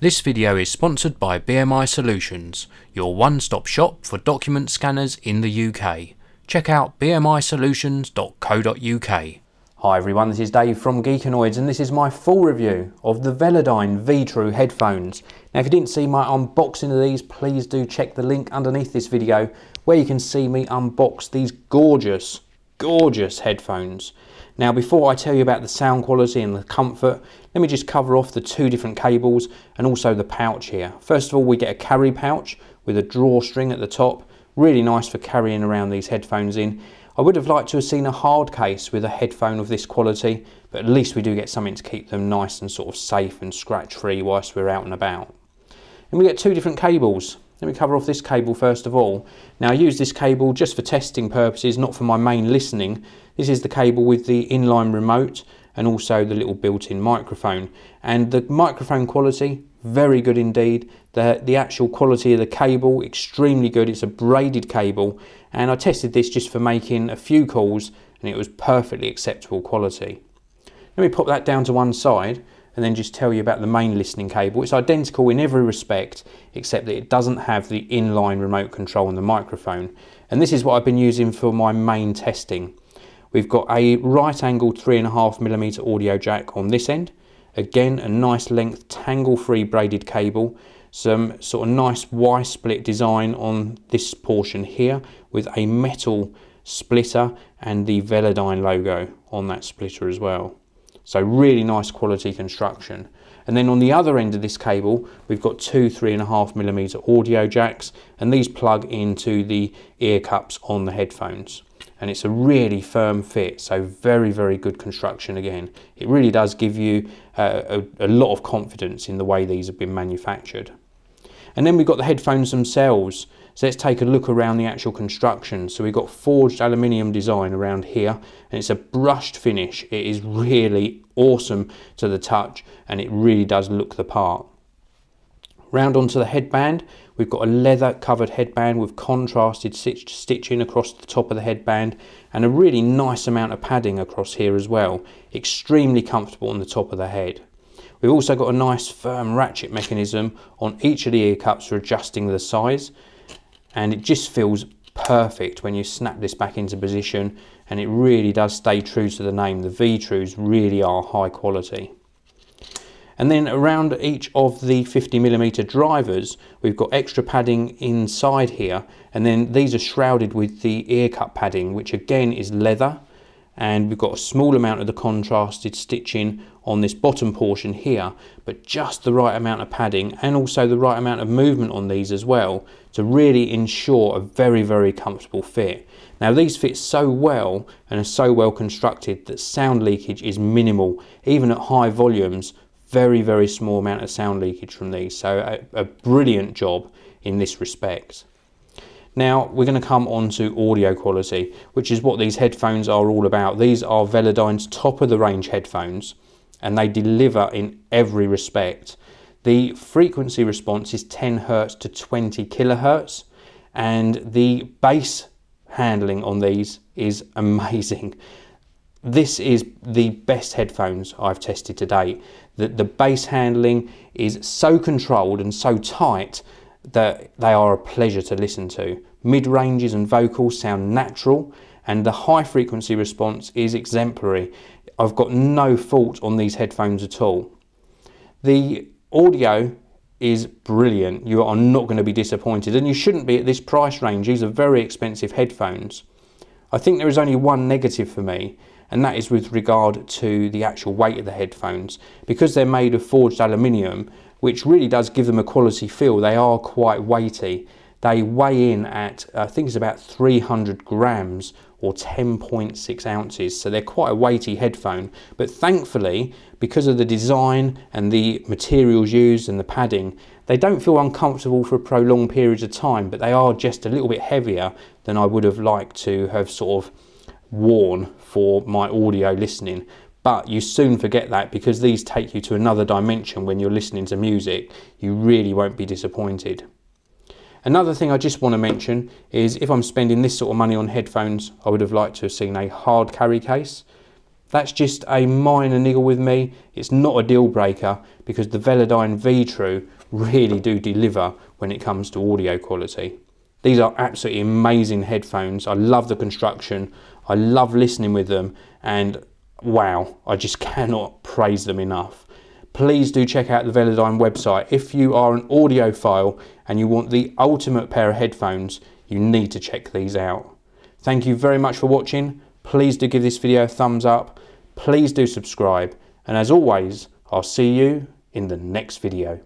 This video is sponsored by BMI Solutions, your one-stop shop for document scanners in the UK. Check out bmisolutions.co.uk. Hi everyone, this is Dave from Geekanoids, and this is my full review of the Velodyne vTrue headphones. Now if you didn't see my unboxing of these, please do check the link underneath this video where you can see me unbox these gorgeous gorgeous headphones. Now before I tell you about the sound quality and the comfort, let me just cover off the two different cables and also the pouch here. First of all we get a carry pouch with a drawstring at the top, really nice for carrying around these headphones in. I would have liked to have seen a hard case with a headphone of this quality, but at least we do get something to keep them nice and sort of safe and scratch free whilst we're out and about. And we get two different cables, let me cover off this cable first of all. Now I use this cable just for testing purposes, not for my main listening. This is the cable with the inline remote and also the little built-in microphone. And the microphone quality, very good indeed. The, the actual quality of the cable, extremely good. It's a braided cable. And I tested this just for making a few calls and it was perfectly acceptable quality. Let me pop that down to one side and then just tell you about the main listening cable. It's identical in every respect, except that it doesn't have the inline remote control and the microphone. And this is what I've been using for my main testing. We've got a right three and 3.5mm audio jack on this end. Again, a nice length, tangle-free braided cable. Some sort of nice Y-split design on this portion here with a metal splitter and the Velodyne logo on that splitter as well. So really nice quality construction. And then on the other end of this cable, we've got two three and a half millimeter audio jacks, and these plug into the ear cups on the headphones. And it's a really firm fit, so very, very good construction again. It really does give you uh, a, a lot of confidence in the way these have been manufactured. And then we've got the headphones themselves. So let's take a look around the actual construction. So we've got forged aluminium design around here and it's a brushed finish. It is really awesome to the touch and it really does look the part. Round onto the headband, we've got a leather covered headband with contrasted stitch stitching across the top of the headband and a really nice amount of padding across here as well. Extremely comfortable on the top of the head. We've also got a nice firm ratchet mechanism on each of the ear cups for adjusting the size and it just feels perfect when you snap this back into position and it really does stay true to the name. The V-Trues really are high quality. And then around each of the 50 millimeter drivers, we've got extra padding inside here. And then these are shrouded with the ear cup padding, which again is leather and we've got a small amount of the contrasted stitching on this bottom portion here but just the right amount of padding and also the right amount of movement on these as well to really ensure a very very comfortable fit. Now these fit so well and are so well constructed that sound leakage is minimal even at high volumes very very small amount of sound leakage from these so a, a brilliant job in this respect. Now we're going to come on to audio quality, which is what these headphones are all about. These are Velodyne's top of the range headphones and they deliver in every respect. The frequency response is 10 hertz to 20 kilohertz and the bass handling on these is amazing. This is the best headphones I've tested to date. The, the bass handling is so controlled and so tight that they are a pleasure to listen to. Mid ranges and vocals sound natural, and the high frequency response is exemplary. I've got no fault on these headphones at all. The audio is brilliant. You are not going to be disappointed, and you shouldn't be at this price range. These are very expensive headphones. I think there is only one negative for me, and that is with regard to the actual weight of the headphones. Because they're made of forged aluminium, which really does give them a quality feel. They are quite weighty. They weigh in at, I think it's about 300 grams or 10.6 ounces. So they're quite a weighty headphone. But thankfully, because of the design and the materials used and the padding, they don't feel uncomfortable for prolonged periods of time, but they are just a little bit heavier than I would have liked to have sort of worn for my audio listening but you soon forget that because these take you to another dimension when you're listening to music. You really won't be disappointed. Another thing I just want to mention is if I'm spending this sort of money on headphones, I would have liked to have seen a hard carry case. That's just a minor niggle with me. It's not a deal breaker because the Velodyne V-True really do deliver when it comes to audio quality. These are absolutely amazing headphones. I love the construction. I love listening with them and wow, I just cannot praise them enough. Please do check out the Velodyne website. If you are an audiophile and you want the ultimate pair of headphones, you need to check these out. Thank you very much for watching. Please do give this video a thumbs up. Please do subscribe. And as always, I'll see you in the next video.